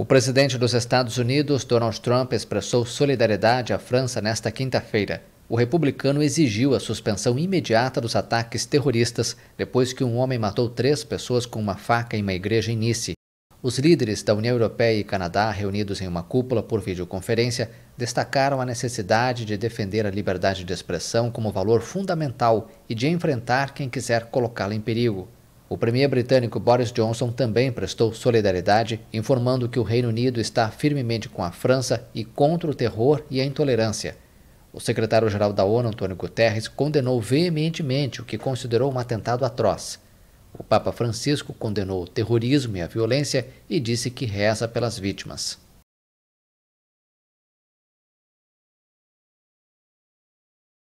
O presidente dos Estados Unidos, Donald Trump, expressou solidariedade à França nesta quinta-feira. O republicano exigiu a suspensão imediata dos ataques terroristas depois que um homem matou três pessoas com uma faca em uma igreja em Nice. Os líderes da União Europeia e Canadá, reunidos em uma cúpula por videoconferência, destacaram a necessidade de defender a liberdade de expressão como valor fundamental e de enfrentar quem quiser colocá-la em perigo. O premier britânico Boris Johnson também prestou solidariedade, informando que o Reino Unido está firmemente com a França e contra o terror e a intolerância. O secretário-geral da ONU, Antônio Guterres, condenou veementemente o que considerou um atentado atroz. O Papa Francisco condenou o terrorismo e a violência e disse que reza pelas vítimas.